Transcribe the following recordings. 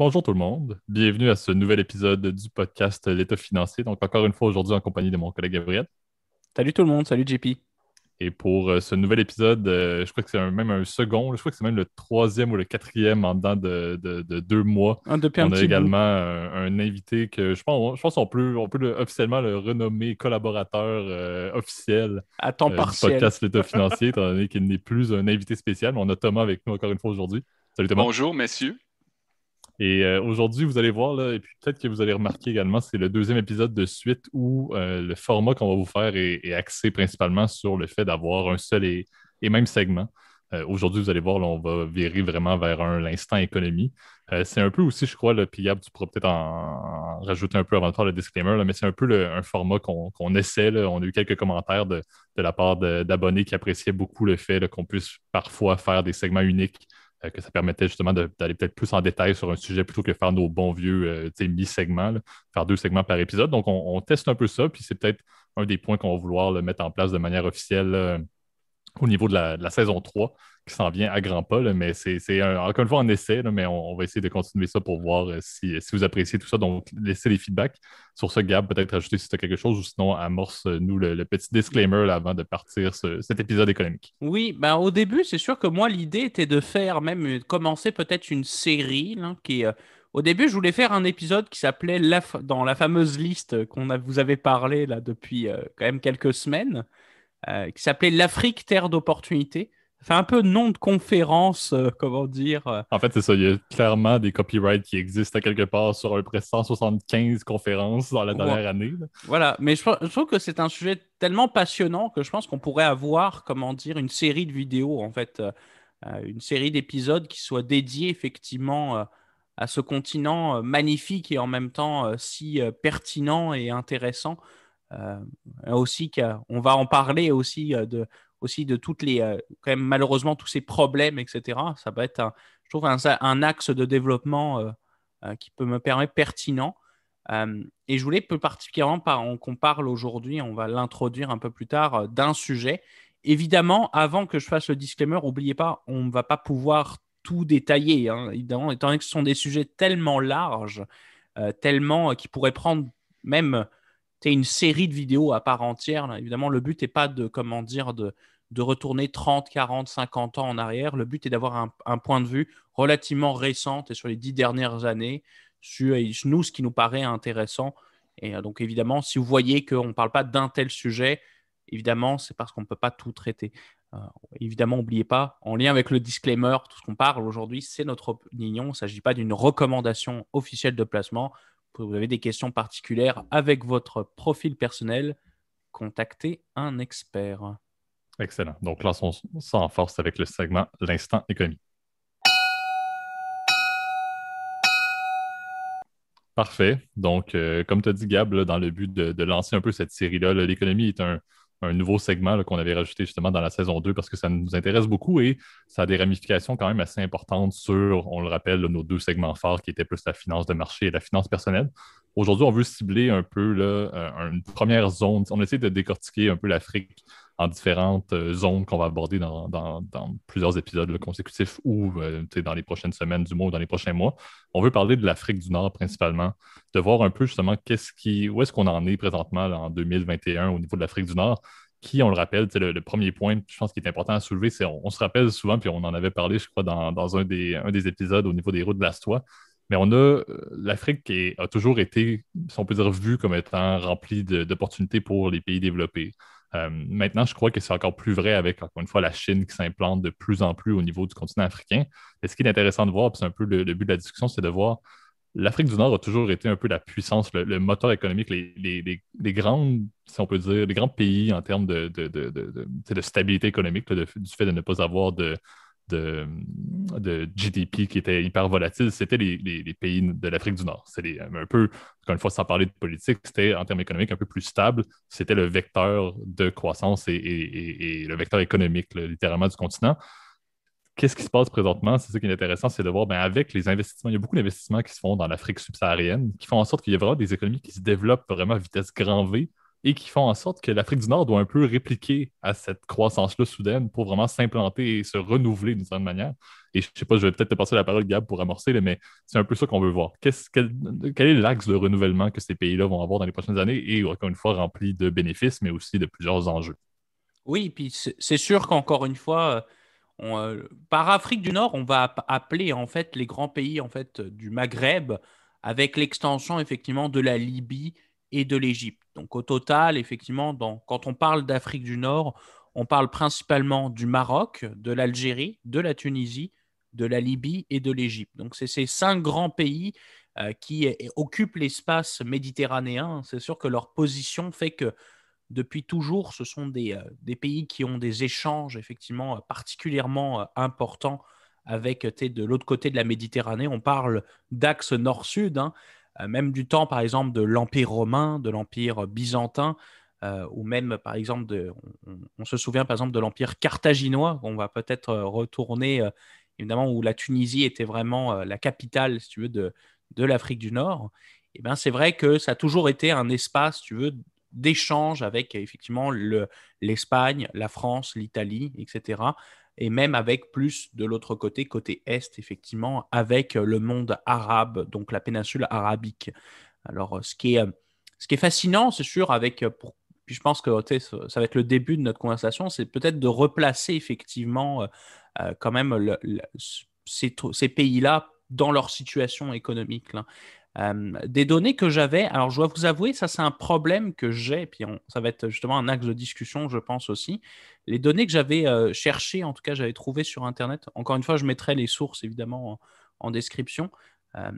Bonjour tout le monde, bienvenue à ce nouvel épisode du podcast L'État financier. Donc encore une fois aujourd'hui en compagnie de mon collègue Gabriel. Salut tout le monde, salut JP. Et pour euh, ce nouvel épisode, euh, je crois que c'est même un second, je crois que c'est même le troisième ou le quatrième en dedans de, deux mois. Ah, on a également euh, un, invité que je pense, je qu'on peut, on peut officiellement le renommer collaborateur officiel à ton du podcast L'État financier, étant donné qu'il n'est plus un invité spécial. Mais on a Thomas avec nous encore une fois aujourd'hui. Salut Thomas. Bonjour messieurs. Et euh, aujourd'hui, vous allez voir, et puis peut-être que vous allez remarquer également, c'est le deuxième épisode de suite où euh, le format qu'on va vous faire est, axé principalement sur le fait d'avoir un seul et, même segment. Euh, aujourd'hui, vous allez voir, on va virer vraiment vers un l'instant économie. c'est un peu aussi, je crois, le Pillable, tu pourras peut-être en, rajouter un peu avant de faire le disclaimer, mais c'est un peu un format qu'on essaie. On a eu quelques commentaires de la part d'abonnés qui appréciaient beaucoup le fait qu'on puisse parfois faire des segments uniques euh, que ça permettait justement d'aller peut-être plus en détail sur un sujet plutôt que faire nos bons vieux euh, mi-segments, faire deux segments par épisode. Donc, on, teste un peu ça, puis c'est peut-être un des points qu'on va vouloir mettre en place de manière officielle euh, au niveau de la, de la, saison 3 qui s'en vient à grands pas, là, mais c'est encore une fois un essai, mais on, va essayer de continuer ça pour voir euh, si, euh, si, vous appréciez tout ça. Donc, laissez les feedbacks. Sur ce, gap, peut-être ajouter si tu as quelque chose ou sinon amorce-nous euh, le, petit disclaimer avant de partir cet épisode économique. Oui, ben, au début, c'est sûr que moi, l'idée était de faire même, commencer peut-être une série qui au début, je voulais faire un épisode qui s'appelait dans la fameuse liste qu'on vous avait parlé là depuis quand même quelques semaines, qui s'appelait l'Afrique terre d'opportunités c'est un peu nom de conférence, euh, comment dire. Euh. En fait, c'est ça. Il y a clairement des copyrights qui existent à quelque part sur à peu près 175 conférences dans la dernière année. Voilà, mais je, trouve que c'est un sujet tellement passionnant que je pense qu'on pourrait avoir, comment dire, une série de vidéos, en fait, euh, une série d'épisodes qui soient dédiés, effectivement à ce continent magnifique et en même temps si pertinent et intéressant. aussi, qu'on va en parler aussi de aussi de toutes les, euh, quand même malheureusement, tous ces problèmes, etc. Ça va être, un, je trouve, un, axe de développement euh, euh, qui peut me permettre pertinent. et je voulais plus particulièrement qu'on parle aujourd'hui, on va l'introduire un peu plus tard, d'un sujet. Évidemment, avant que je fasse le disclaimer, n'oubliez pas, on ne va pas pouvoir tout détailler, hein. évidemment, étant donné que ce sont des sujets tellement larges, tellement qui pourraient prendre même c'est une série de vidéos à part entière. Évidemment, le but n'est pas de, comment dire, de, retourner 30, 40, 50 ans en arrière. Le but est d'avoir un, point de vue relativement récent et sur les dix dernières années, sur nous, ce qui nous paraît intéressant. Et euh, donc, évidemment, si vous voyez qu'on ne parle pas d'un tel sujet, évidemment, c'est parce qu'on ne peut pas tout traiter. Euh, évidemment, n'oubliez pas, en lien avec le disclaimer, tout ce qu'on parle aujourd'hui, c'est notre opinion. Il ne s'agit pas d'une recommandation officielle de placement vous avez des questions particulières avec votre profil personnel, contactez un expert. Excellent. Donc, là, on s'en force avec le segment L'instant économie. Parfait. Donc, euh, comme tu as dit, Gab, dans le but de, de lancer un peu cette série-là, l'économie est un, un nouveau segment qu'on avait rajouté justement dans la saison 2 parce que ça nous intéresse beaucoup et ça a des ramifications quand même assez importantes sur, on le rappelle, nos deux segments forts qui étaient plus la finance de marché et la finance personnelle. Aujourd'hui, on veut cibler un peu euh, une première zone. On essaie de décortiquer un peu l'Afrique en différentes euh, zones qu'on va aborder dans, plusieurs épisodes consécutifs ou euh, dans les prochaines semaines du mois ou dans les prochains mois. On veut parler de l'Afrique du Nord principalement, de voir un peu justement ce qui, où est-ce qu'on en est présentement en 2021 au niveau de l'Afrique du Nord, qui, on le rappelle, le, le premier point, je pense qui est important à soulever, c'est on, se rappelle souvent, puis on en avait parlé, je crois, dans, un, des, des épisodes au niveau des routes de l'Astois, mais on a euh, l'Afrique a toujours été, si on peut dire, vue comme étant remplie d'opportunités pour les pays développés. Euh, maintenant, je crois que c'est encore plus vrai avec, encore une fois, la Chine qui s'implante de plus en plus au niveau du continent africain. Et ce qui est intéressant de voir, c'est un peu le, but de la discussion, c'est de voir l'Afrique du Nord a toujours été un peu la puissance, le, moteur économique, les, grandes, si on peut dire, les grands pays en termes de, de, stabilité économique, du fait de ne pas avoir de, de, GDP qui était hyper volatile, c'était les, pays de l'Afrique du Nord. C'est un peu, encore une fois, sans parler de politique, c'était en termes économiques un peu plus stable. C'était le vecteur de croissance et, le vecteur économique, littéralement, du continent. Qu'est-ce qui se passe présentement? C'est ça qui est intéressant, c'est de voir ben, avec les investissements, il y a beaucoup d'investissements qui se font dans l'Afrique subsaharienne qui font en sorte qu'il y a vraiment des économies qui se développent vraiment à vitesse grand V et qui font en sorte que l'Afrique du Nord doit un peu répliquer à cette croissance-là soudaine pour vraiment s'implanter et se renouveler d'une certaine manière. Et je ne sais pas, je vais peut-être te passer la parole, Gab, pour amorcer, mais c'est un peu ça qu'on veut voir. quel, est l'axe de renouvellement que ces pays-là vont avoir dans les prochaines années et, encore une fois, rempli de bénéfices, mais aussi de plusieurs enjeux? Oui, puis c'est sûr qu'encore une fois, euh, euh, par Afrique du Nord, on va appeler en fait les grands pays en fait du Maghreb avec l'extension effectivement de la Libye et de l'Égypte. Donc au total, effectivement, quand on parle d'Afrique du Nord, on parle principalement du Maroc, de l'Algérie, de la Tunisie, de la Libye et de l'Égypte. Donc c'est ces cinq grands pays euh, qui occupent l'espace méditerranéen. C'est sûr que leur position fait que depuis toujours, ce sont des, euh, pays qui ont des échanges effectivement particulièrement euh, importants avec de l'autre côté de la Méditerranée. On parle d'axe nord-sud. Hein. Euh, même du temps, par exemple, de l'Empire romain, de l'Empire byzantin, euh, ou même par exemple, on, se souvient par exemple de l'empire carthaginois, on va peut-être euh, retourner évidemment où la Tunisie était vraiment la capitale, si tu veux, de, l'Afrique du Nord. Et eh ben c'est vrai que ça a toujours été un espace, si tu veux, d'échange avec effectivement l'Espagne, la France, l'Italie, etc et même avec plus de l'autre côté, côté Est, effectivement, avec euh, le monde arabe, donc la péninsule arabique. Alors, euh, ce qui est, euh, ce qui est fascinant, c'est sûr, avec, puis je pense que ça va être le début de notre conversation, c'est peut-être de replacer effectivement quand même ces, ces pays-là dans leur situation économique. Là. Euh, des données que j'avais, alors je dois vous avouer, ça c'est un problème que j'ai, puis ça va être justement un axe de discussion, je pense aussi. Les données que j'avais euh, cherchées, en tout cas j'avais trouvées sur Internet, encore une fois, je mettrai les sources évidemment en, description. Euh,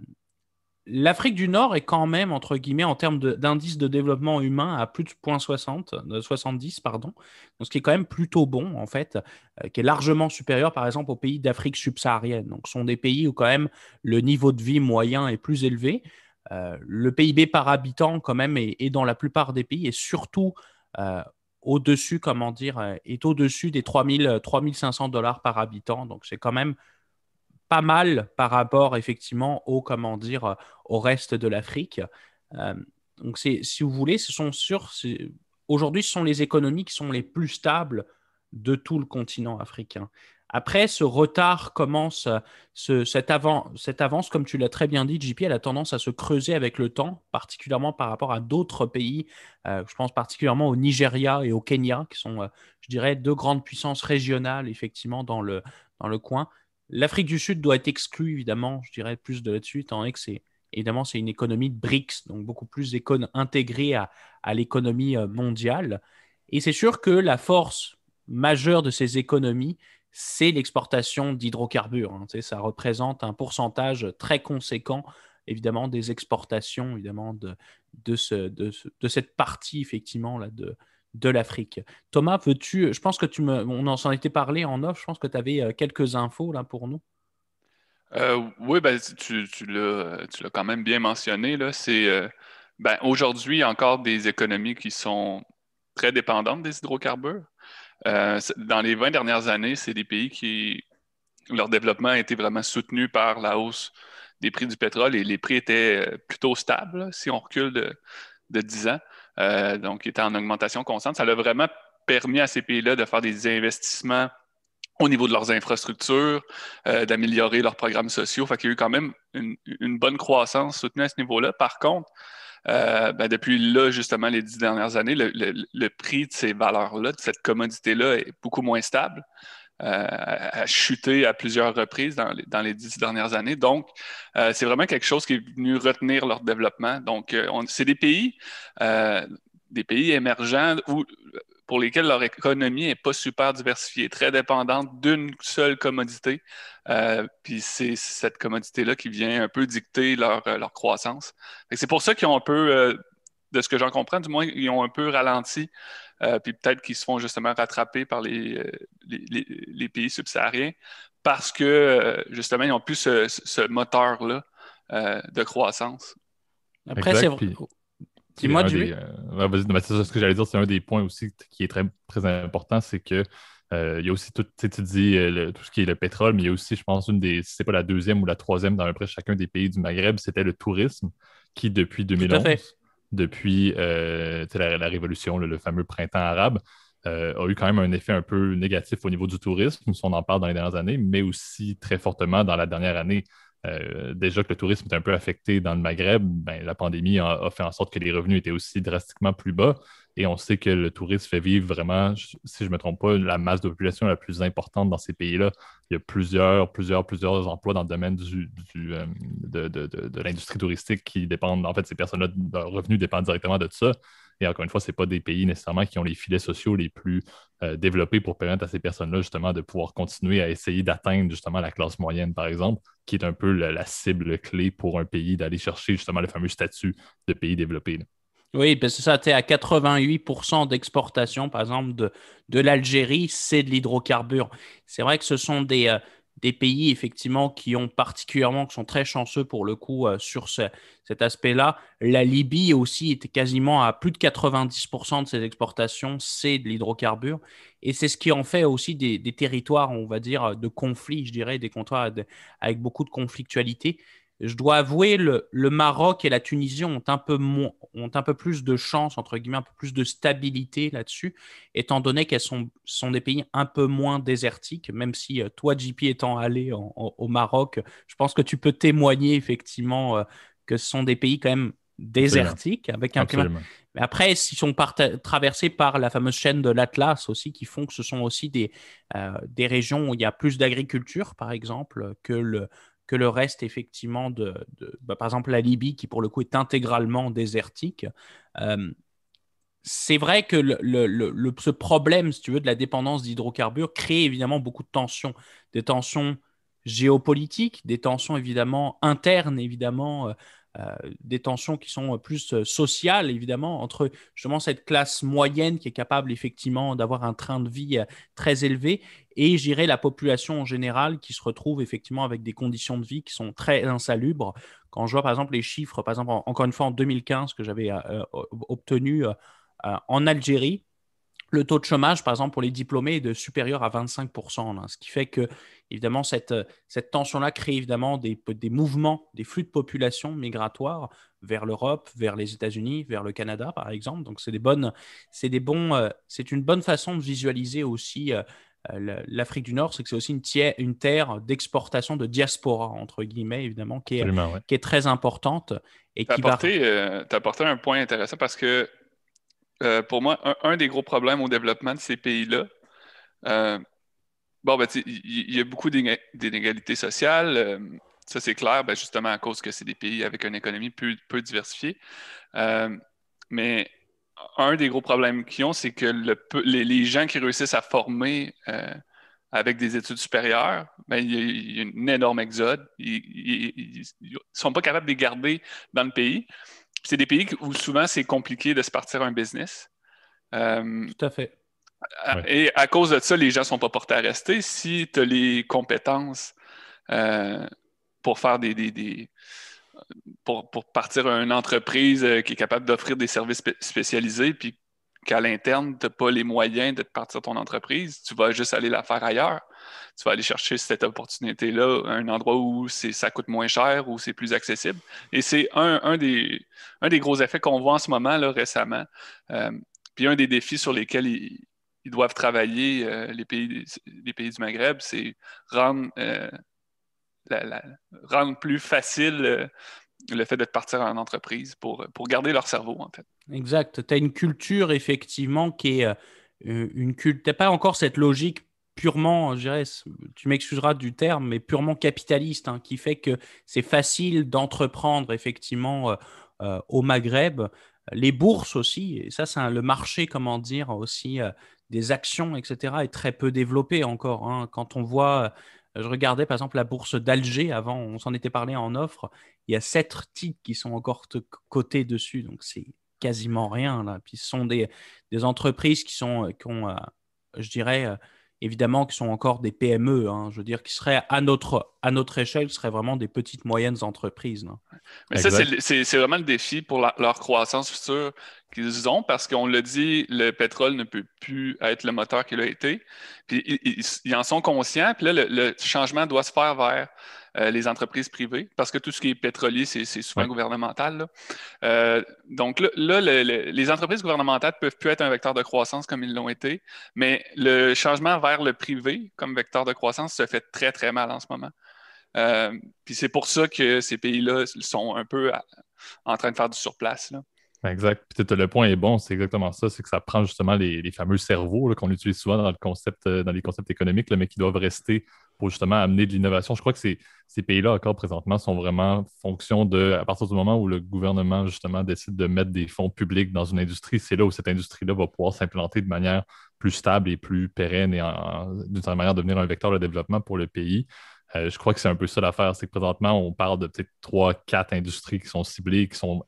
L'Afrique du Nord est quand même, entre guillemets, en termes d'indice de, développement humain à plus de 0,70, 70, pardon, ce qui est quand même plutôt bon, en fait, euh, qui est largement supérieur, par exemple, aux pays d'Afrique subsaharienne. Donc, ce sont des pays où quand même le niveau de vie moyen est plus élevé. Euh, le PIB par habitant, quand même, est, dans la plupart des pays et surtout euh, au-dessus, comment dire, est au-dessus des 3 3500 dollars par habitant. Donc, c'est quand même pas mal par rapport effectivement au comment dire au reste de l'Afrique. Euh, donc donc si vous voulez, ce sont sur aujourd'hui ce sont les économies qui sont les plus stables de tout le continent africain. Après, ce retard commence, ce, cette, avant, cette, avance, comme tu l'as très bien dit, JP, elle a tendance à se creuser avec le temps, particulièrement par rapport à d'autres pays. Euh, je pense particulièrement au Nigeria et au Kenya, qui sont, euh, je dirais, deux grandes puissances régionales, effectivement, dans le, dans le coin. L'Afrique du Sud doit être exclue, évidemment, je dirais plus de là-dessus, en que évidemment c'est une économie de BRICS, donc beaucoup plus intégrée à, l'économie euh, mondiale. Et c'est sûr que la force majeure de ces économies, c'est l'exportation d'hydrocarbures. Hein. Ça représente un pourcentage très conséquent, évidemment, des exportations, évidemment, de, de cette partie, effectivement, là, de, de l'Afrique. Thomas, veux-tu, je pense que tu me, on en s'en était parlé en off, je pense que tu avais euh, quelques infos là pour nous. Euh, oui, ben, tu, tu l'as quand même bien mentionné. C'est il euh, ben, aujourd'hui encore des économies qui sont très dépendantes des hydrocarbures. dans les 20 dernières années, c'est des pays qui leur développement a été vraiment soutenu par la hausse des prix du pétrole et les prix étaient plutôt stables si on recule de, de 10 ans. Euh, donc qui était en augmentation constante. Ça a vraiment permis à ces pays-là de faire des investissements au niveau de leurs infrastructures, euh, d'améliorer leurs programmes sociaux. Il qu'il y a eu quand même une, bonne croissance soutenue à ce niveau-là. Par contre, euh, ben, depuis là, justement, les dix dernières années, le prix de ces valeurs-là, de cette commodité-là est beaucoup moins stable a euh, chuté à plusieurs reprises dans les, dix dernières années. Donc, euh, c'est vraiment quelque chose qui est venu retenir leur développement. Donc, euh, c'est des pays, des pays émergents où pour lesquels leur économie n'est pas super diversifiée, très dépendante d'une seule commodité. puis c'est cette commodité-là qui vient un peu dicter leur, croissance. C'est pour ça qu'ils ont un peu de ce que j'en comprends, du moins, ils ont un peu ralenti. Euh, puis peut-être qu'ils se font justement rattraper par les, euh, les, pays subsahariens parce que euh, justement, ils n'ont plus ce, moteur-là de croissance. Après, c'est vrai. moi, ce que j'allais dire, c'est un des points aussi qui est très, très important, c'est que il y a aussi tout, tu tout ce qui est le pétrole, mais il y a aussi, je pense, une des, si c'est pas la deuxième ou la troisième dans à peu chacun des pays du Maghreb, c'était le tourisme qui, depuis 2011, depuis euh, la, Révolution, le, fameux printemps arabe, euh, a eu quand même un effet un peu négatif au niveau du tourisme, si on en parle dans les dernières années, mais aussi très fortement dans la dernière année. Euh, déjà que le tourisme est un peu affecté dans le Maghreb, ben, la pandémie a, fait en sorte que les revenus étaient aussi drastiquement plus bas. Et on sait que le tourisme fait vivre vraiment, si je ne me trompe pas, la masse de population la plus importante dans ces pays-là. Il y a plusieurs, plusieurs, plusieurs emplois dans le domaine euh, de, l'industrie touristique qui dépendent, en fait, ces personnes-là, leurs revenus dépend directement de ça. Et encore une fois, ce n'est pas des pays nécessairement qui ont les filets sociaux les plus euh, développés pour permettre à ces personnes-là justement de pouvoir continuer à essayer d'atteindre justement la classe moyenne, par exemple, qui est un peu la, cible clé pour un pays d'aller chercher justement le fameux statut de pays développé. Oui, parce ben, que ça, tu es à 88% d'exportation, par exemple, de, l'Algérie, c'est de l'hydrocarbure. C'est vrai que ce sont euh, des, pays, effectivement, qui ont particulièrement, qui sont très chanceux pour le coup euh, sur cet aspect-là. La Libye aussi était quasiment à plus de 90% de ses exportations, c'est de l'hydrocarbure. Et c'est ce qui en fait aussi des, des, territoires, on va dire, de conflit, je dirais, des contrats avec beaucoup de conflictualité je dois avouer, le, le, Maroc et la Tunisie ont un, peu moins, ont un peu plus de chance, entre guillemets, un peu plus de stabilité là-dessus, étant donné qu'elles sont, sont des pays un peu moins désertiques, même si euh, toi, JP, étant allé au Maroc, je pense que tu peux témoigner effectivement euh, que ce sont des pays quand même désertiques, avec un climat. Mais après, ils sont traversés par la fameuse chaîne de l'Atlas aussi, qui font que ce sont aussi des, euh, des régions où il y a plus d'agriculture, par exemple, que le que le reste, effectivement, de, bah, par exemple la Libye, qui pour le coup est intégralement désertique. Euh, c'est vrai que le, le, ce problème, si tu veux, de la dépendance d'hydrocarbures crée évidemment beaucoup de tensions, des tensions géopolitiques, des tensions évidemment internes, évidemment, euh, euh, des tensions qui sont plus euh, sociales, évidemment, entre justement cette classe moyenne qui est capable effectivement d'avoir un train de vie très élevé et gérer la population en général qui se retrouve effectivement avec des conditions de vie qui sont très insalubres. Quand je vois par exemple les chiffres, par exemple, encore une fois en 2015 que j'avais obtenus obtenu en Algérie, le taux de chômage, par exemple, pour les diplômés est de supérieur à 25 ce qui fait que, évidemment, cette, euh, cette tension-là crée évidemment des, des, mouvements, des flux de population migratoires vers l'Europe, vers les États-Unis, vers le Canada, par exemple. Donc, c'est des bonnes, c'est des bons, euh, c'est une bonne façon de visualiser aussi euh, l'Afrique du Nord, c'est que c'est aussi une, une terre d'exportation de diaspora, entre guillemets, évidemment, qui est, qui est très importante. Tu as, va... apporté un point intéressant parce que euh, pour moi, un, des gros problèmes au développement de ces pays-là, euh, ben, il y, a beaucoup d'inégalités sociales. Euh, ça, c'est clair, ben, justement à cause que c'est des pays avec une économie peu, diversifiée. mais un des gros problèmes qu'ils ont, c'est que les, gens qui réussissent à former avec des études supérieures, ben, il, y a, un énorme exode. Ils ne sont pas capables de les garder dans le pays c'est des pays où souvent c'est compliqué de se partir un business. Euh, Tout à fait. Et à cause de ça, les gens ne sont pas portés à rester. Si tu as les compétences euh, pour faire des. pour, partir une entreprise euh, qui est capable d'offrir des services spécialisés, puis qu'à l'interne, tu n'as pas les moyens de partir ton entreprise, tu vas juste aller la faire ailleurs tu vas aller chercher cette opportunité-là, un endroit où ça coûte moins cher, où c'est plus accessible. Et c'est un, des, un, des, gros effets qu'on voit en ce moment, là, récemment. Euh, puis un des défis sur lesquels ils, doivent travailler, euh, les, pays, les pays du Maghreb, c'est rendre, euh, rendre plus facile le fait de partir en entreprise pour, pour garder leur cerveau, en fait. Exact. Tu as une culture, effectivement, qui est une Tu n'as pas encore cette logique purement, je dirais, tu m'excuseras du terme, mais purement capitaliste, hein, qui fait que c'est facile d'entreprendre effectivement euh, euh, au Maghreb. Les bourses aussi, et ça, c'est le marché, comment dire, aussi euh, des actions, etc., est très peu développé encore. Hein. Quand on voit, je regardais par exemple la bourse d'Alger avant, on s'en était parlé en offre, il y a sept titres qui sont encore cotés dessus, donc c'est quasiment rien là. Puis ce sont des, des entreprises qui sont qui ont, je dirais, évidemment qui sont encore des PME, hein. je veux dire, qui seraient à notre, à notre échelle, seraient vraiment des petites, moyennes entreprises. Mais ça, c'est vraiment le défi pour leur croissance future qu'ils ont, parce qu'on le dit, le pétrole ne peut plus être le moteur qu'il a été. Puis ils, en sont conscients, puis là, le changement doit se faire vers euh, les entreprises privées, parce que tout ce qui est pétrolier, c'est souvent gouvernemental. Euh, donc là, les entreprises gouvernementales ne peuvent plus être un vecteur de croissance comme ils l'ont été, mais le changement vers le privé comme vecteur de croissance se fait très, très mal en ce moment. Euh, puis c'est pour ça que ces pays-là sont un peu en train de faire du surplace. Là. Exact. Peut-être peut-être le point est bon, c'est exactement ça, c'est que ça prend justement les, fameux cerveaux qu'on utilise souvent dans, le concept, euh, dans les concepts économiques, mais qui doivent rester pour justement amener de l'innovation. Je crois que ces, ces pays-là, encore présentement, sont vraiment fonction de, à partir du moment où le gouvernement, justement, décide de mettre des fonds publics dans une industrie, c'est là où cette industrie-là va pouvoir s'implanter de manière plus stable et plus pérenne et d'une certaine manière devenir un vecteur de développement pour le pays. Euh, je crois que c'est un peu ça l'affaire. C'est que présentement, on parle de peut-être trois, quatre industries qui sont ciblées, qui sont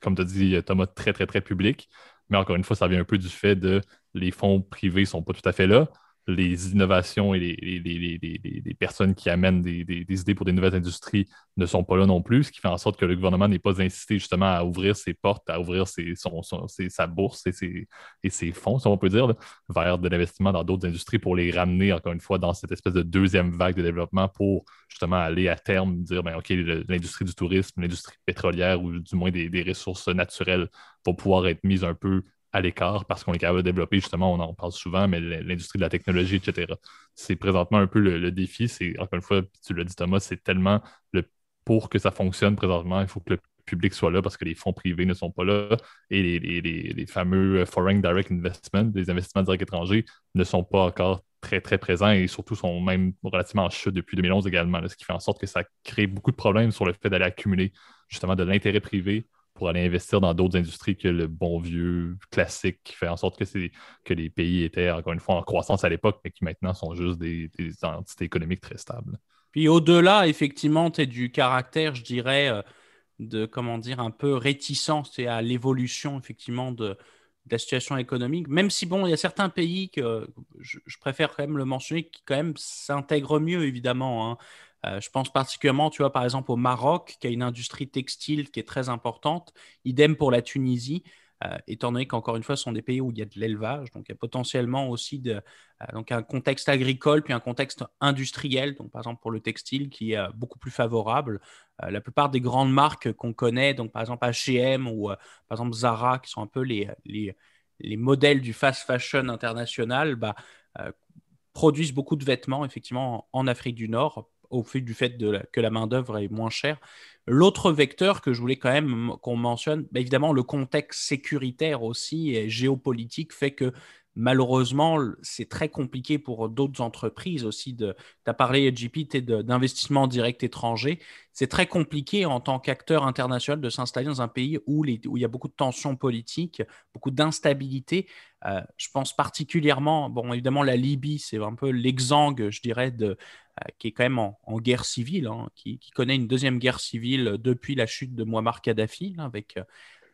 comme tu as dit, euh, Thomas, très, très, très public. Mais encore une fois, ça vient un peu du fait de les fonds privés ne sont pas tout à fait là les innovations et les, personnes qui amènent des, idées pour des nouvelles industries ne sont pas là non plus, ce qui fait en sorte que le gouvernement n'est pas incité justement à ouvrir ses portes, à ouvrir ses, sa bourse et ses, fonds, si on peut dire, vers de l'investissement dans d'autres industries pour les ramener, encore une fois, dans cette espèce de deuxième vague de développement pour justement aller à terme, dire, ben, OK, l'industrie du tourisme, l'industrie pétrolière ou du moins des, des ressources naturelles vont pouvoir être mises un peu à l'écart parce qu'on est capable de développer, justement, on en parle souvent, mais l'industrie de la technologie, etc. C'est présentement un peu le, défi. C'est, encore une fois, tu l'as dit Thomas, c'est tellement le pour que ça fonctionne présentement, il faut que le public soit là parce que les fonds privés ne sont pas là et les, fameux foreign direct investment, les investissements directs étrangers, ne sont pas encore très, très présents et surtout sont même relativement en chute depuis 2011 également, ce qui fait en sorte que ça crée beaucoup de problèmes sur le fait d'aller accumuler justement de l'intérêt privé pour aller investir dans d'autres industries que le bon vieux classique qui fait en sorte que, que les pays étaient, encore une fois, en croissance à l'époque, mais qui maintenant sont juste des, entités économiques très stables. Puis au-delà, effectivement, tu du caractère, je dirais, euh, de, comment dire, un peu réticent à l'évolution, effectivement, de, la situation économique, même si, bon, il y a certains pays que je, je préfère quand même le mentionner qui, quand même, s'intègrent mieux, évidemment. Hein. Euh, je pense particulièrement, tu vois, par exemple au Maroc, qui a une industrie textile qui est très importante. Idem pour la Tunisie, euh, étant donné qu'encore une fois, ce sont des pays où il y a de l'élevage, donc il y a potentiellement aussi de, euh, donc un contexte agricole, puis un contexte industriel, donc par exemple pour le textile, qui est beaucoup plus favorable. la plupart des grandes marques qu'on connaît, donc par exemple H&M ou par exemple Zara, qui sont un peu les, les, modèles du fast fashion international, bah, produisent beaucoup de vêtements effectivement en Afrique du Nord au fait du fait de que la main-d'œuvre est moins chère. L'autre vecteur que je voulais quand même qu'on mentionne, bah, évidemment, le contexte sécuritaire aussi et géopolitique fait que malheureusement, c'est très compliqué pour d'autres entreprises aussi. Tu as parlé, JP, d'investissement direct étranger. C'est très compliqué en tant qu'acteur international de s'installer dans un pays où, les, où, il y a beaucoup de tensions politiques, beaucoup d'instabilité. Euh, je pense particulièrement, bon, évidemment, la Libye, c'est un peu l'exangue, je dirais, de, qui est quand même en, guerre civile, hein, qui, connaît une deuxième guerre civile depuis la chute de Muammar Kadhafi, avec, euh,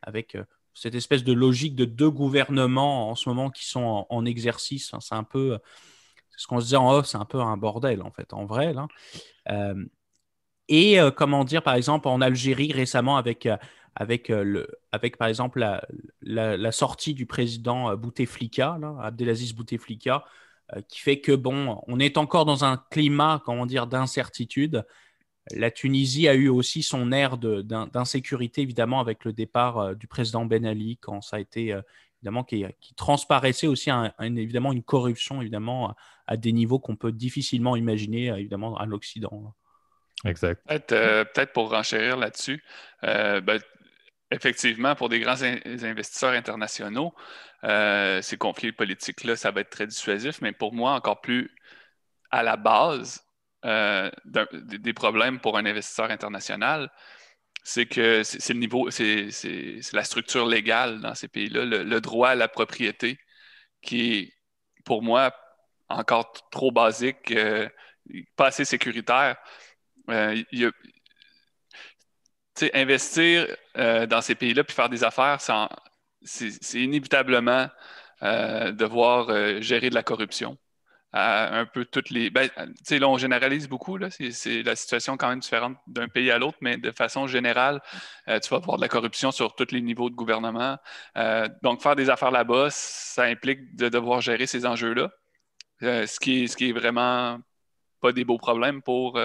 avec euh, cette espèce de logique de deux gouvernements en ce moment qui sont en, exercice. Hein. c'est un peu euh, ce qu'on se disait en off, c'est un peu un bordel en fait, en vrai. et comment dire, par exemple, en Algérie récemment avec. avec, le, avec par exemple la, sortie du président Bouteflika, Abdelaziz Bouteflika, euh, qui fait que, bon, on est encore dans un climat, comment dire, d'incertitude. La Tunisie a eu aussi son air d'insécurité, évidemment, avec le départ euh, du président Ben Ali, quand ça a été, euh, évidemment, qui, transparaissait aussi, évidemment, une corruption, évidemment, à, des niveaux qu'on peut difficilement imaginer, évidemment, à l'Occident. Exact. Peut-être pour renchérir là-dessus, ben, Effectivement, pour des grands investisseurs internationaux, euh, ces conflits politiques-là, ça va être très dissuasif, mais pour moi, encore plus à la base euh, des problèmes pour un investisseur international, c'est que c'est le niveau, c'est la structure légale dans ces pays-là, le, droit à la propriété qui est, pour moi, encore trop basique, euh, pas assez sécuritaire. Il y a, investir euh, dans ces pays-là puis faire des affaires, c'est inévitablement euh, devoir euh, gérer de la corruption. un peu toutes les. Ben, là, on généralise beaucoup, là. C'est, la situation quand même différente d'un pays à l'autre, mais de façon générale, tu vas voir de la corruption sur tous les niveaux de gouvernement. donc, faire des affaires là-bas, ça implique de devoir gérer ces enjeux-là, ce, qui ce qui est vraiment pas des beaux problèmes pour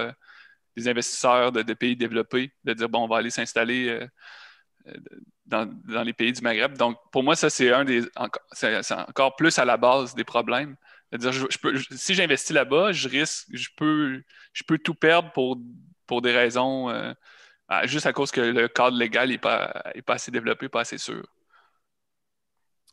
des investisseurs de, pays développés, de dire, bon, on va aller s'installer euh, euh, dans, les pays du Maghreb. Donc, pour moi, ça, c'est un des, encore plus à la base des problèmes. C'est-à-dire, si j'investis là-bas, je risque, je peux, je peux tout perdre pour, pour des raisons, euh, juste à cause que le cadre légal n'est pas, est pas assez développé, pas assez sûr.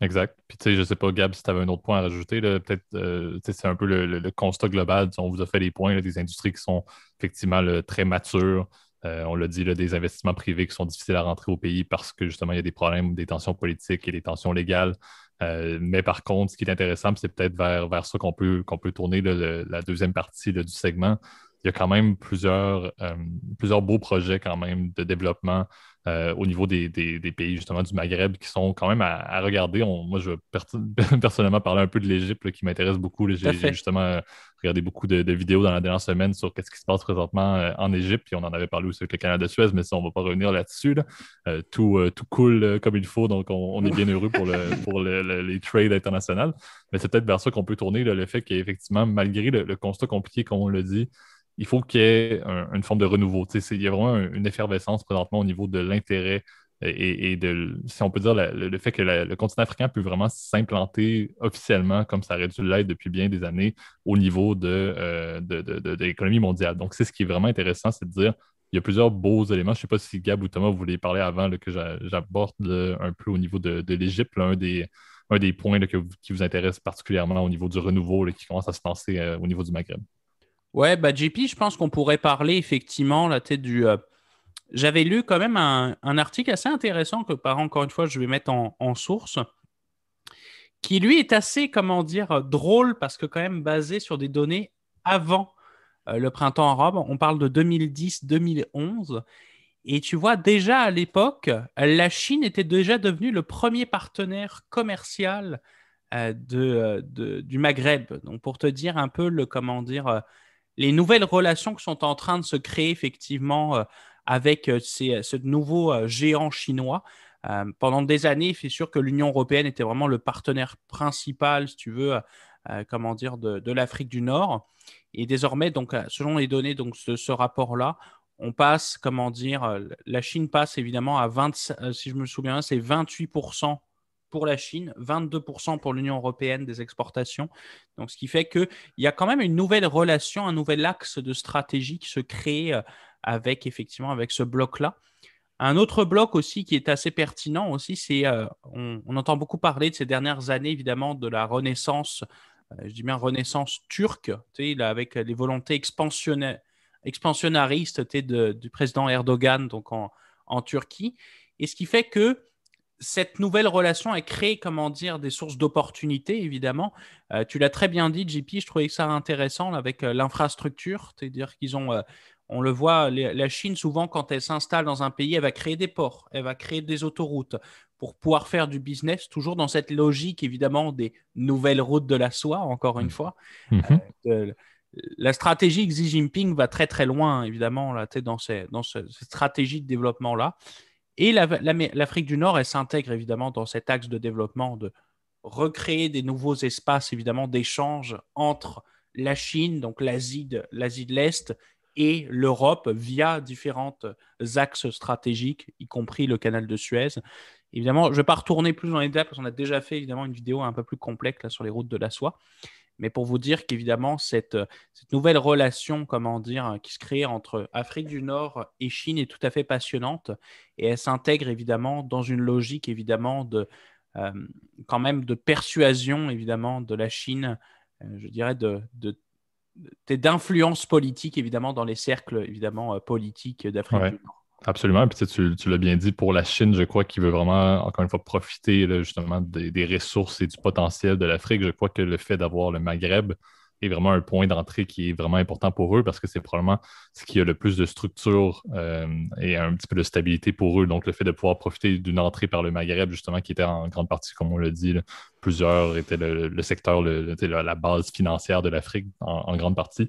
Exact. Puis, tu sais, je sais pas, Gab, si tu avais un autre point à rajouter, peut-être, euh, c'est un peu le, constat global. On vous a fait les points là, des industries qui sont effectivement très matures. Euh, on l'a dit, là, des investissements privés qui sont difficiles à rentrer au pays parce que justement, il y a des problèmes, des tensions politiques et des tensions légales. Euh, mais par contre, ce qui est intéressant, c'est peut-être vers, vers ça qu'on peut, qu'on peut tourner la deuxième partie du segment, il y a quand même plusieurs, euh, plusieurs beaux projets quand même de développement euh, au niveau des, pays justement du Maghreb qui sont quand même à, regarder. moi, je veux personnellement parler un peu de l'Égypte qui m'intéresse beaucoup. J'ai justement euh, regardé beaucoup de, vidéos dans la dernière semaine sur ce qui se passe présentement en Égypte. Puis on en avait parlé aussi avec le Canada de Suez, mais ça, on ne va pas revenir là-dessus. tout, tout coule comme il faut, donc on, est bien heureux pour, pour les trades internationaux. Mais c'est peut-être vers ça qu'on peut tourner, le fait qu'effectivement, malgré le, constat compliqué, qu'on on le dit, il faut qu'il y ait une forme de renouveau. Il y a vraiment une effervescence présentement au niveau de l'intérêt et, de, si on peut dire, le, fait que le continent africain peut vraiment s'implanter officiellement, comme ça aurait dû l'être depuis bien des années, au niveau euh, de, l'économie mondiale. Donc, c'est ce qui est vraiment intéressant, c'est de dire, il y a plusieurs beaux éléments. Je ne sais pas si Gab ou Thomas voulaient parler avant que j'aborde un peu au niveau de, l'Égypte, un des, points qui vous intéresse particulièrement au niveau du renouveau qui commence à se lancer euh, au niveau du Maghreb. Ouais, bah JP, je pense qu'on pourrait parler effectivement tête du. Euh, j'avais lu quand même un, article assez intéressant que par encore une fois je vais mettre en, source, qui lui est assez comment dire euh, drôle parce que quand même basé sur des données avant euh, le printemps arabe, On parle de 2010-2011. Et tu vois, déjà à l'époque, la Chine était déjà devenue le premier partenaire commercial du Maghreb. Donc, pour te dire un peu le, comment dire, les nouvelles relations qui sont en train de se créer effectivement euh, avec euh, ces, euh, ce nouveau géant chinois. pendant des années, c'est sûr que l'Union européenne était vraiment le partenaire principal, si tu veux, comment dire, de, l'Afrique du Nord. Et désormais, donc, selon les données donc, de ce rapport-là, on passe, comment dire, la Chine passe évidemment à 20, si je me souviens, c'est 28% pour la Chine, 22% pour l'Union européenne des exportations. Donc, ce qui fait qu'il y a quand même une nouvelle relation, un nouvel axe de stratégie qui se crée euh, avec effectivement avec ce bloc-là. Un autre bloc aussi qui est assez pertinent aussi, c'est euh, on, entend beaucoup parler de ces dernières années évidemment de la renaissance, euh, je dis bien renaissance turque, avec les volontés expansionnistes expansionnaristes du président Erdogan donc en, en, Turquie, et ce qui fait que cette nouvelle relation a créé, comment dire, des sources d'opportunités, évidemment. Euh, tu l'as très bien dit, JP, je trouvais que ça intéressant avec euh, l'infrastructure. C'est-à-dire qu'ils ont, euh, on le voit, la Chine, souvent, quand elle s'installe dans un pays, elle va créer des ports, elle va créer des autoroutes pour pouvoir faire du business, toujours dans cette logique, évidemment, des nouvelles routes de la soie, encore une mmh. fois. Mmh. la stratégie Xi Jinping va très très loin, évidemment, là, dans, dans cette stratégie de développement-là. Et l'Afrique du Nord, elle s'intègre évidemment dans cet axe de développement de recréer des nouveaux espaces évidemment d'échange entre la Chine, donc l'Asie de l'Est, et l'Europe via différents axes stratégiques, y compris le canal de Suez. Évidemment, je ne vais pas retourner plus dans les détails parce qu'on a déjà fait évidemment une vidéo un peu plus complexe là, sur les routes de la soie. Mais pour vous dire qu'évidemment, cette, euh, nouvelle relation, comment dire, hein, qui se crée entre Afrique du Nord et Chine est tout à fait passionnante et elle s'intègre évidemment dans une logique évidemment de euh, quand même de persuasion évidemment de la Chine, euh, je dirais de, d'influence politique évidemment dans les cercles évidemment politiques d'Afrique du Nord. Absolument. Puis tu, l'as bien dit, pour la Chine, je crois qu'il veut vraiment, encore une fois, profiter justement des, ressources et du potentiel de l'Afrique. Je crois que le fait d'avoir le Maghreb est vraiment un point d'entrée qui est vraiment important pour eux parce que c'est probablement ce qui a le plus de structure euh, et un petit peu de stabilité pour eux. Donc, le fait de pouvoir profiter d'une entrée par le Maghreb, justement, qui était en grande partie, comme on l'a dit, plusieurs étaient le, secteur, la base financière de l'Afrique en, grande partie.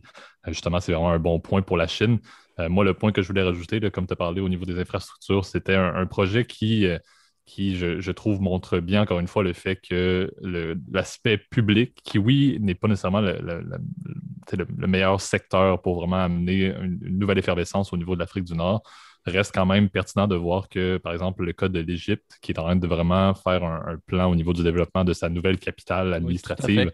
Euh, justement, c'est vraiment un bon point pour la Chine. Euh, moi, le point que je voulais rajouter, comme tu as parlé au niveau des infrastructures, c'était un, projet qui, euh, je, trouve, montre bien, encore une fois, le fait que l'aspect public, qui, oui, n'est pas nécessairement le, meilleur secteur pour vraiment amener une, nouvelle effervescence au niveau de l'Afrique du Nord, reste quand même pertinent de voir que, par exemple, le cas de l'Égypte, qui est en train de vraiment faire un, plan au niveau du développement de sa nouvelle capitale administrative,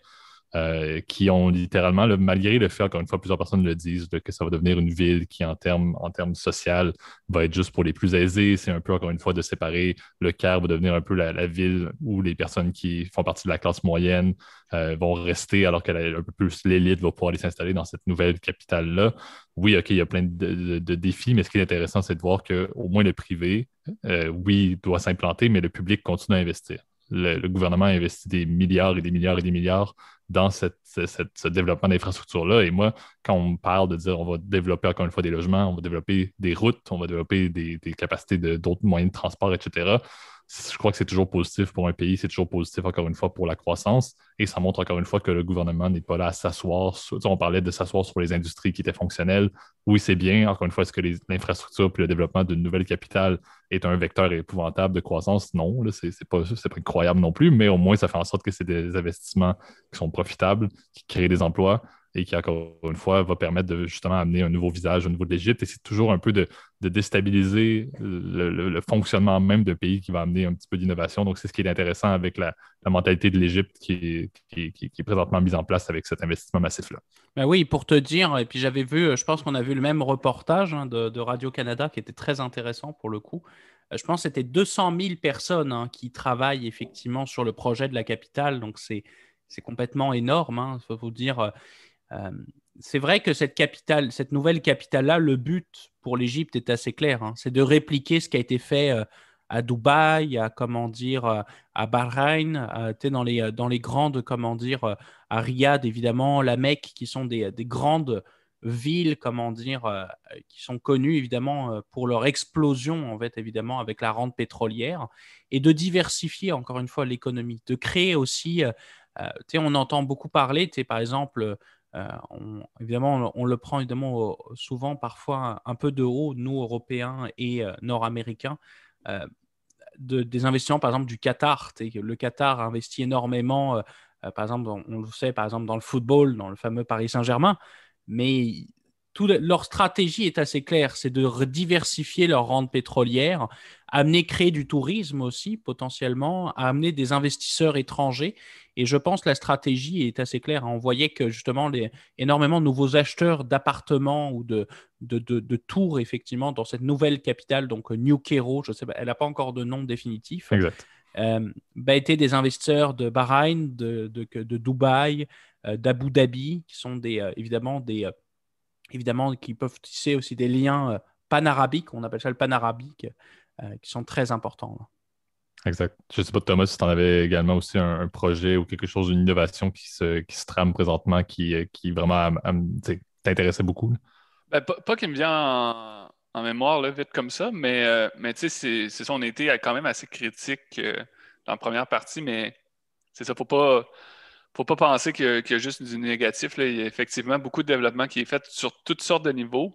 euh, qui ont littéralement, malgré le fait, encore une fois, plusieurs personnes le disent, que ça va devenir une ville qui, en termes en social, va être juste pour les plus aisés. C'est un peu, encore une fois, de séparer le CAR va devenir un peu la, ville où les personnes qui font partie de la classe moyenne euh, vont rester, alors que un peu plus l'élite va pouvoir aller s'installer dans cette nouvelle capitale-là. Oui, OK, il y a plein de, défis, mais ce qui est intéressant, c'est de voir qu'au moins le privé, euh, oui, doit s'implanter, mais le public continue à investir le, gouvernement a investi des milliards et des milliards et des milliards dans ce développement d'infrastructures-là. Et moi, quand on me parle de dire on va développer encore une fois des logements, on va développer des routes, on va développer des, capacités d'autres moyens de transport, etc., je crois que c'est toujours positif pour un pays, c'est toujours positif encore une fois pour la croissance. Et ça montre encore une fois que le gouvernement n'est pas là à s'asseoir. on parlait de s'asseoir sur les industries qui étaient fonctionnelles. Oui, c'est bien. Encore une fois, est-ce que l'infrastructure puis le développement d'une nouvelle capitale est un vecteur épouvantable de croissance? Non, c'est n'est pas incroyable non plus, mais au moins ça fait en sorte que c'est des investissements qui sont profitables, qui créent des emplois et qui, encore une fois, va permettre de justement amener un nouveau visage au niveau de l'Égypte. Et c'est toujours un peu de, déstabiliser euh, le, fonctionnement même de pays qui va amener un petit peu d'innovation. Donc, c'est ce qui est intéressant avec la, mentalité de l'Égypte qui, est présentement mise en place avec cet investissement massif-là. Ben oui, pour te dire, et puis j'avais vu, je pense qu'on a vu le même reportage hein, de, Radio-Canada qui était très intéressant pour le coup. Euh, je pense que c'était 200 000 personnes hein, qui travaillent effectivement sur le projet de la capitale. Donc, c'est complètement énorme. Hein, faut vous dire euh, c'est vrai que cette capitale, cette nouvelle capitale-là, le but pour l'Égypte est assez clair. Hein. c'est de répliquer ce qui a été fait euh, à Dubaï, à comment dire, euh, à Bahreïn, dans, les, dans les grandes, comment dire, à Riyad évidemment, la Mecque, qui sont des, grandes villes, comment dire, qui sont connues évidemment pour leur explosion en fait évidemment avec la rente pétrolière et de diversifier encore une fois l'économie, de créer aussi, on entend beaucoup parler, par exemple euh, on, évidemment, on, le prend évidemment souvent parfois un peu de haut, nous, Européens et euh, Nord-Américains, euh, de, des investissements, par exemple, du Qatar. Le Qatar investit énormément, par exemple, on, on, le sait, par exemple, dans le football, dans le fameux Paris Saint-Germain, mais leur stratégie est assez claire, c'est de diversifier leur rente pétrolière, amener créer du tourisme aussi potentiellement, amener des investisseurs étrangers. Et je pense que la stratégie est assez claire. Hein. On voyait que justement les, énormément de nouveaux acheteurs d'appartements ou de, de, de, tours effectivement dans cette nouvelle capitale, donc euh, New Cairo, je sais pas, elle n'a pas encore de nom définitif. Exact. Euh, bah, étaient des investisseurs de Bahreïn, de, de, de Dubaï, euh, d'Abu Dhabi, qui sont des, évidemment des, évidemment, qui peuvent tisser aussi des liens euh, panarabiques, on appelle ça le panarabique, euh, qui sont très importants. Exact. Je ne sais pas, Thomas, si tu en avais également aussi un, projet ou quelque chose, une innovation qui se, qui se trame présentement, qui, euh, qui vraiment t'intéressait beaucoup. Ben, pas, qu'il me vient en, mémoire vite comme ça, mais, mais tu sais, c'est ça, on était quand même assez critique dans la première partie, mais c'est ça, faut pas faut pas penser qu'il y, a, juste du négatif. Là. Il y a effectivement beaucoup de développement qui est fait sur toutes sortes de niveaux.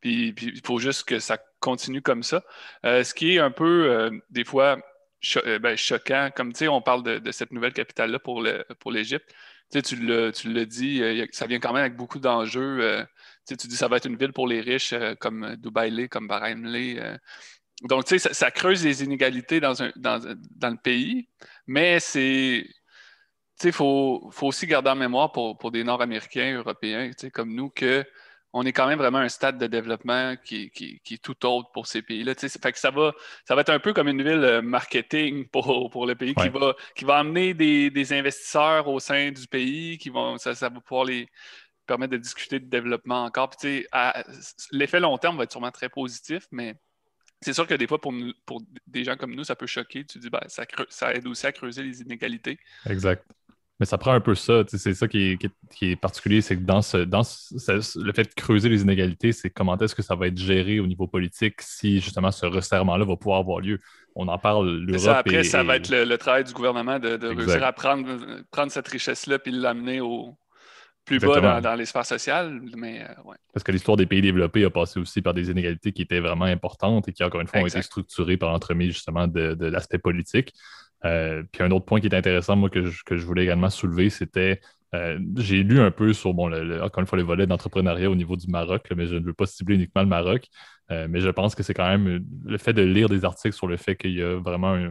Puis il faut juste que ça continue comme ça. Euh, ce qui est un peu, euh, des fois, euh, ben, choquant, comme tu sais, on parle de, cette nouvelle capitale-là pour, l'Égypte. Tu, sais, tu l'as, ça vient quand même avec beaucoup d'enjeux. Tu, sais, tu dis ça va être une ville pour les riches, comme Dubaï-Lé, comme Bahreïn-Lé. Donc, tu sais, ça, creuse les inégalités dans, dans le pays, mais c'est il faut, aussi garder en mémoire pour, des Nord-Américains, Européens, comme nous, qu'on est quand même vraiment un stade de développement qui, est tout autre pour ces pays-là. Fait que ça va, ça va être un peu comme une ville euh, marketing pour, le pays qui, va, qui va amener des, investisseurs au sein du pays, qui vont, ça, va pouvoir les permettre de discuter de développement encore. L'effet long terme va être sûrement très positif, mais c'est sûr que des fois, pour, nous, pour, des gens comme nous, ça peut choquer. Tu dis, ben, ça, ça aide aussi à creuser les inégalités. Exact. Mais ça prend un peu ça. C'est ça qui est, particulier, c'est que dans, ce, dans le fait de creuser les inégalités, c'est comment est-ce que ça va être géré au niveau politique si justement ce resserrement-là va pouvoir avoir lieu. On en parle, l'Europe. Après, ça va être le, travail du gouvernement de, réussir à prendre, cette richesse-là puis l'amener au, plus bas dans, dans, les sphères mais euh, ouais. Parce que l'histoire des pays développés a passé aussi par des inégalités qui étaient vraiment importantes et qui, encore une fois, ont été structurées par l'entremise justement de l'aspect politique. Euh, puis un autre point qui est intéressant, moi, que je, voulais également soulever, c'était euh, j'ai lu un peu sur, encore une fois, les volets d'entrepreneuriat au niveau du Maroc, mais je ne veux pas cibler uniquement le Maroc. Euh, mais je pense que c'est quand même le fait de lire des articles sur le fait qu'il y a vraiment un,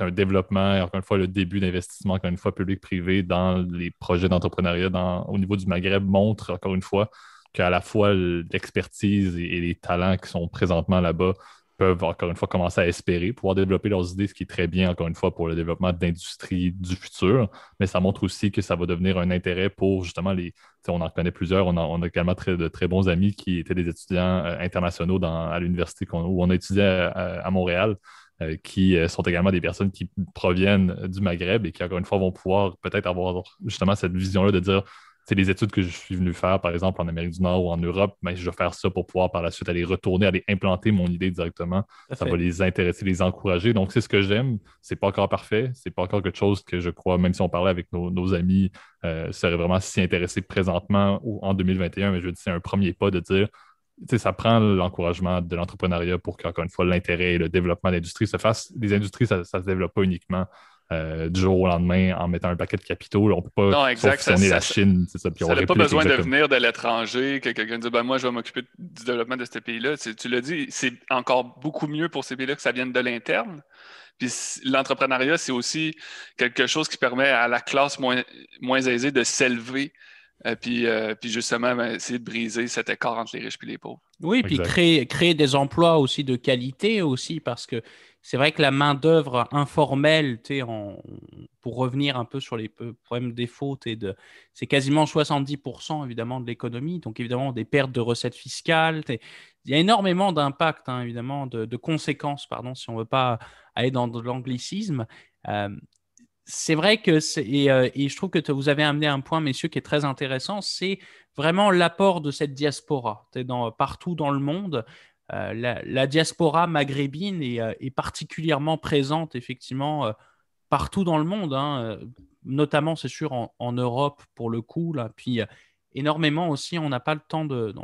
un, développement, encore une fois, le début d'investissement, encore une fois, public-privé dans les projets d'entrepreneuriat au niveau du Maghreb montre, encore une fois, qu'à la fois l'expertise et, les talents qui sont présentement là-bas peuvent encore une fois commencer à espérer, pouvoir développer leurs idées, ce qui est très bien encore une fois pour le développement d'industries du futur, mais ça montre aussi que ça va devenir un intérêt pour justement les, on en connaît plusieurs, on a, on également très, de très bons amis qui étaient des étudiants euh, internationaux dans, à l'université où on a étudié à, Montréal, euh, qui euh, sont également des personnes qui proviennent du Maghreb et qui encore une fois vont pouvoir peut-être avoir justement cette vision-là de dire c'est des études que je suis venu faire, par exemple, en Amérique du Nord ou en Europe, mais je vais faire ça pour pouvoir par la suite aller retourner, aller implanter mon idée directement. Ça va les intéresser, les encourager. Donc, c'est ce que j'aime. C'est pas encore parfait. C'est pas encore quelque chose que je crois, même si on parlait avec nos, amis, euh, serait vraiment s'y intéresser présentement ou en 2021. Mais je veux dire, c'est un premier pas de dire ça prend l'encouragement de l'entrepreneuriat pour qu'encore une fois, l'intérêt et le développement de l'industrie se fassent. Les industries, ça ne se développe pas uniquement euh, du jour au lendemain en mettant un paquet de capitaux. On ne peut pas fonctionner la Chine. Ça, on n'a pas besoin de venir de l'étranger, que quelqu'un dit « ben, Moi, je vais m'occuper du développement de ce pays-là. Tu l'as dit, c'est encore beaucoup mieux pour ces pays-là que ça vienne de l'interne. Puis l'entrepreneuriat, c'est aussi quelque chose qui permet à la classe moins aisée de s'élever et euh, puis, euh, puis, justement, ben, essayer de briser cet accord entre les riches et les pauvres. Oui, et puis créer, créer des emplois aussi de qualité aussi, parce que c'est vrai que la main-d'œuvre informelle, en, pour revenir un peu sur les problèmes des fautes, de, c'est quasiment 70% évidemment de l'économie, donc évidemment des pertes de recettes fiscales. Il y a énormément d'impact, hein, évidemment, de, conséquences, pardon, si on ne veut pas aller dans de l'anglicisme. Euh, c'est vrai que euh, et, je trouve que vous avez amené un point, messieurs, qui est très intéressant, c'est vraiment l'apport de cette diaspora. dans, partout dans le monde, euh, la, diaspora maghrébine est, euh, particulièrement présente, effectivement, partout dans le monde, hein, notamment, c'est sûr, en, en, Europe, pour le coup, là, puis énormément aussi. On n'a pas le temps de.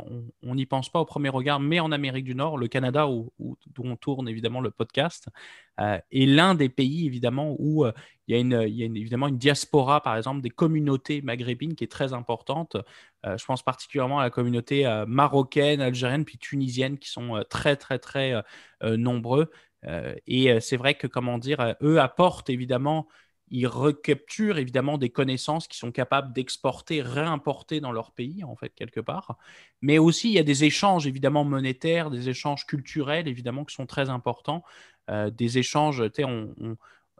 On n'y pense pas au premier regard, mais en Amérique du Nord, le Canada, où, où, on tourne évidemment le podcast, euh, est l'un des pays évidemment où euh, il, y a une, évidemment une diaspora, par exemple, des communautés maghrébines qui est très importante. Euh, je pense particulièrement à la communauté marocaine, algérienne, puis tunisienne qui sont très, très, très nombreux. et c'est vrai que, comment dire, eux apportent évidemment ils recapturent évidemment des connaissances qui sont capables d'exporter, réimporter dans leur pays, en fait, quelque part. Mais aussi, il y a des échanges évidemment monétaires, des échanges culturels, évidemment, qui sont très importants. Euh, des échanges, tu sais,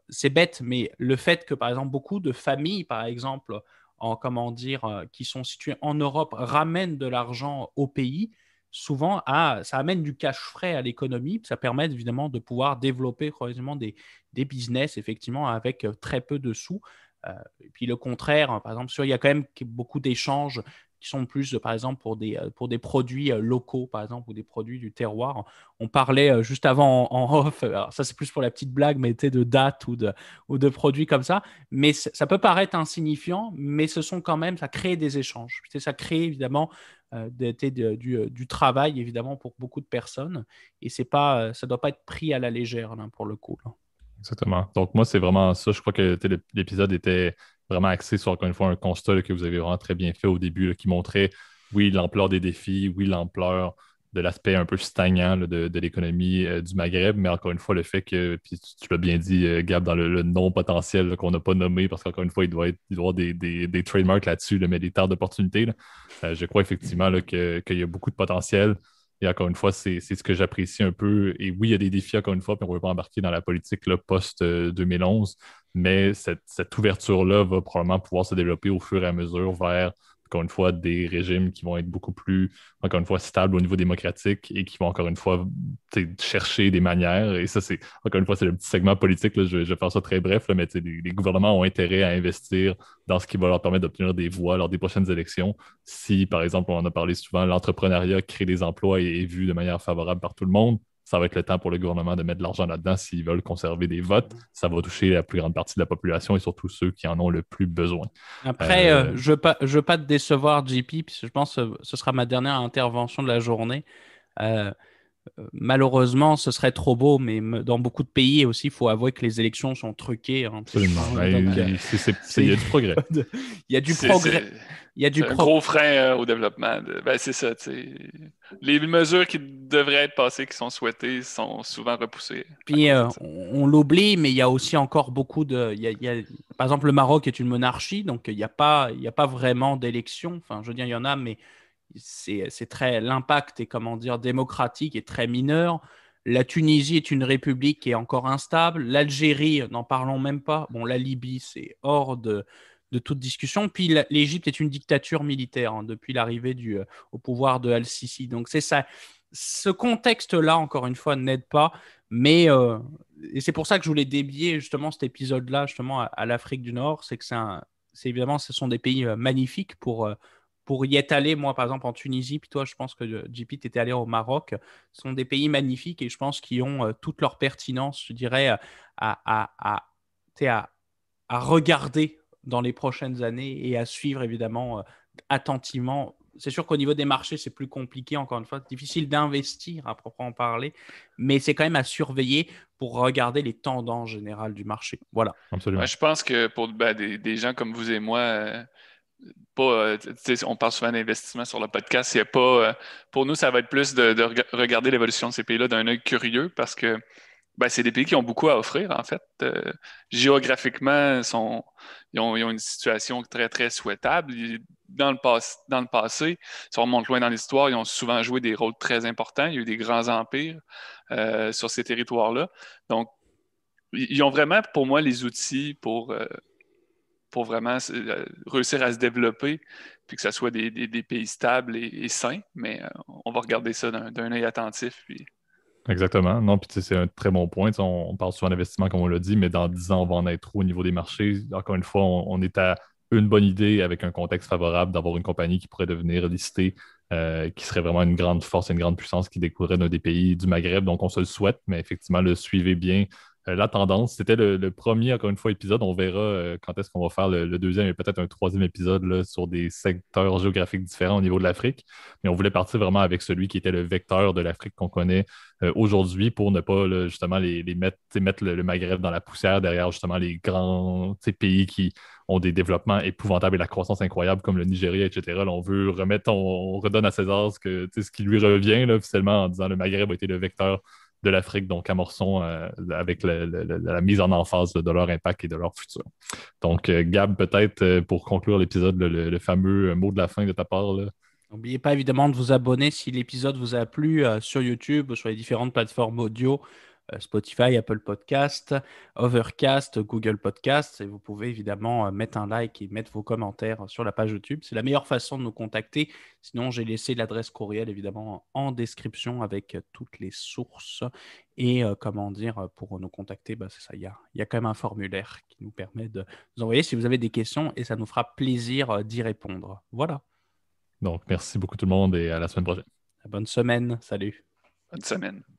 c'est bête, mais le fait que, par exemple, beaucoup de familles, par exemple, en, comment dire, euh, qui sont situées en Europe, ramènent de l'argent au pays, souvent, ça amène du cash frais à l'économie. Ça permet évidemment de pouvoir développer des, des business, effectivement, avec euh, très peu de sous. Euh, et puis le contraire, hein, par exemple, sur, il y a quand même beaucoup d'échanges qui sont plus, par exemple, pour des, euh, pour des produits locaux, par exemple, ou des produits du terroir. On parlait juste avant en, off, ça c'est plus pour la petite blague, mais de dates ou de, ou de produits comme ça. Mais ça peut paraître insignifiant, mais ce sont quand même, ça crée des échanges. Ça crée évidemment euh, euh, du, travail, évidemment, pour beaucoup de personnes. Et euh, ça ne doit pas être pris à la légère, pour le coup. Exactement. Donc, moi, c'est vraiment ça. Je crois que l'épisode était vraiment axé sur, encore une fois, un constat que vous avez vraiment très bien fait au début, qui montrait, oui, l'ampleur des défis, oui, l'ampleur de l'aspect un peu stagnant de, l'économie euh, du Maghreb, mais encore une fois, le fait que, puis tu, l'as bien dit, euh, Gab, dans le, non nom potentiel qu'on n'a pas nommé, parce qu'encore une fois, il doit, être, il y avoir des, des, trademarks là-dessus, le mais des d'opportunité. Euh, je crois effectivement qu'il y a beaucoup de potentiel. Et encore une fois, c'est ce que j'apprécie un peu. Et oui, il y a des défis, encore une fois, puis on ne veut pas embarquer dans la politique post-2011, mais cette ouverture-là va probablement pouvoir se développer au fur et à mesure vers encore une fois, des régimes qui vont être beaucoup plus, encore une fois, stables au niveau démocratique et qui vont, encore une fois, chercher des manières. Et ça, c'est, encore une fois, c'est le petit segment politique. Là, je, vais, faire ça très bref, mais les, les, gouvernements ont intérêt à investir dans ce qui va leur permettre d'obtenir des voix lors des prochaines élections. Si, par exemple, on en a parlé souvent, l'entrepreneuriat crée des emplois et est vu de manière favorable par tout le monde, ça va être le temps pour le gouvernement de mettre de l'argent là-dedans s'ils veulent conserver des votes. Ça va toucher la plus grande partie de la population et surtout ceux qui en ont le plus besoin. Après, euh, euh, je ne veux, pas te décevoir, JP, puisque je pense que ce sera ma dernière intervention de la journée. Euh, euh, malheureusement, ce serait trop beau, mais dans beaucoup de pays aussi, il faut avouer que les élections sont truquées. Hein, Absolument. Il y a du progrès. Il y a du progrès. Il y a du progrès. gros frein euh, au développement. Ben, c'est ça. Les mesures qui devraient être passées, qui sont souhaitées, sont souvent repoussées. Puis euh, on l'oublie, mais il y a aussi encore beaucoup de. Par exemple, le Maroc est une monarchie, donc il n'y a, pas, a pas vraiment d'élections. Enfin, je veux dire, il y en a, mais c'est très l'impact est comment dire démocratique est très mineur. La Tunisie est une république qui est encore instable. L'Algérie, n'en parlons même pas. Bon, la Libye, c'est hors de, toute discussion. Puis l'Égypte est une dictature militaire hein, depuis l'arrivée du euh, au pouvoir de Al-Sisi. Donc c'est ça. Ce contexte-là, encore une fois, n'aide pas. Mais euh, c'est pour ça que je voulais débier justement cet épisode-là justement à, l'Afrique du Nord, c'est que c'est évidemment ce sont des pays euh, magnifiques pour pour y être allé, moi, par exemple, en Tunisie, puis toi, je pense que euh, JP, tu étais allé au Maroc, ce sont des pays magnifiques et je pense qu'ils ont euh, toute leur pertinence, je dirais, euh, à, à, à, regarder dans les prochaines années et à suivre, évidemment, attentivement. C'est sûr qu'au niveau des marchés, c'est plus compliqué, encore une fois, difficile d'investir à proprement parler, mais c'est quand même à surveiller pour regarder les tendances générales du marché. Voilà. Absolument. je pense que pour bah, des, des, gens comme vous et moi, pas, euh, on parle souvent d'investissement sur le podcast. pas, euh, pour nous, ça va être plus de, regarder l'évolution de ces pays-là d'un œil curieux parce que ben, c'est des pays qui ont beaucoup à offrir, en fait. Euh, géographiquement, ils, ont, une situation très, très souhaitable. Dans le, le passé, si on remonte loin dans l'histoire, ils ont souvent joué des rôles très importants. Il y a eu des grands empires sur ces territoires-là. Donc, ils ont vraiment, pour moi, les outils pour pour vraiment euh, réussir à se développer, puis que ce soit des, pays stables et, sains. Mais euh, on va regarder ça d'un œil attentif. Exactement. Non, puis c'est un très bon point. on, parle souvent d'investissement, comme on l'a dit, mais dans 10 ans, on va en être trop au niveau des marchés. Encore une fois, on, est à une bonne idée avec un contexte favorable d'avoir une compagnie qui pourrait devenir listée, euh, qui serait vraiment une grande force, et une grande puissance qui découvrait d'un des pays du Maghreb. Donc, on se le souhaite, mais effectivement, le suivez bien euh, la tendance. C'était le, premier, encore une fois, épisode. On verra euh, quand est-ce qu'on va faire le, deuxième et peut-être un troisième épisode sur des secteurs géographiques différents au niveau de l'Afrique. Mais on voulait partir vraiment avec celui qui était le vecteur de l'Afrique qu'on connaît euh, aujourd'hui pour ne pas justement les, mettre, le, Maghreb dans la poussière derrière justement les grands pays qui ont des développements épouvantables et la croissance incroyable comme le Nigeria, etc. on veut remettre, on, redonne à César ce, qui lui revient là, officiellement en disant le Maghreb a été le vecteur de l'Afrique, donc amorçons euh, avec la mise en emphase de leur impact et de leur futur. Donc, euh, Gab, peut-être euh, pour conclure l'épisode, le, fameux mot de la fin de ta part. N'oubliez pas évidemment de vous abonner si l'épisode vous a plu sur YouTube ou sur les différentes plateformes audio. Euh, Spotify, Apple Podcast, Overcast, Google Podcast. Et vous pouvez évidemment euh, mettre un like et mettre vos commentaires sur la page YouTube. C'est la meilleure façon de nous contacter. Sinon, j'ai laissé l'adresse courriel évidemment en description avec euh, toutes les sources. Et comment dire, pour nous contacter, bah, c'est ça. Il y a, y a, quand même un formulaire qui nous permet de vous envoyer si vous avez des questions et ça nous fera plaisir d'y répondre. Voilà. Donc, merci beaucoup tout le monde et à la semaine prochaine. Bonne semaine. Salut. Bonne semaine.